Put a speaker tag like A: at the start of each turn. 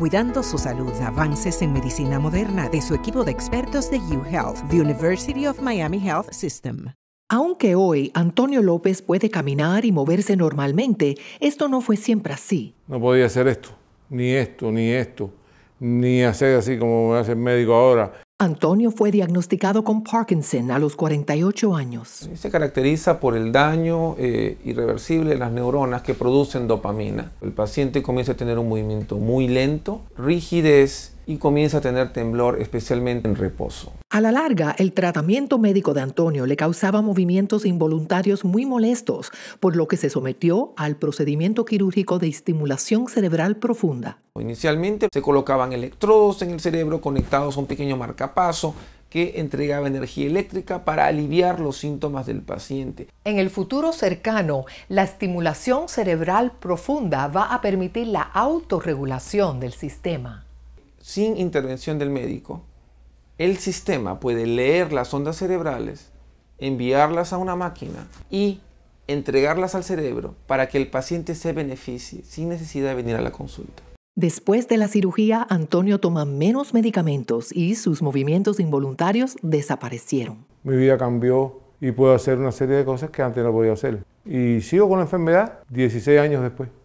A: cuidando su salud, avances en medicina moderna de su equipo de expertos de UHealth, The University of Miami Health System. Aunque hoy Antonio López puede caminar y moverse normalmente, esto no fue siempre así.
B: No podía hacer esto, ni esto, ni esto, ni hacer así como me hace el médico ahora.
A: Antonio fue diagnosticado con Parkinson a los 48 años. Se
B: caracteriza por el daño eh,
C: irreversible de las neuronas que producen dopamina. El paciente comienza a tener un movimiento muy lento, rigidez, y comienza a tener temblor, especialmente en reposo.
A: A la larga, el tratamiento médico de Antonio le causaba movimientos involuntarios muy molestos, por lo que se sometió al procedimiento quirúrgico de estimulación cerebral profunda.
C: Inicialmente se colocaban electrodos en el cerebro conectados a un pequeño marcapaso que entregaba energía eléctrica para aliviar los síntomas del paciente.
A: En el futuro cercano, la estimulación cerebral profunda va a permitir la autorregulación del sistema
C: sin intervención del médico, el sistema puede leer las ondas cerebrales, enviarlas a una máquina y entregarlas al cerebro para que el paciente se beneficie sin necesidad de venir a la consulta.
A: Después de la cirugía, Antonio toma menos medicamentos y sus movimientos involuntarios desaparecieron.
B: Mi vida cambió y puedo hacer una serie de cosas que antes no podía hacer. Y sigo con la enfermedad 16 años después.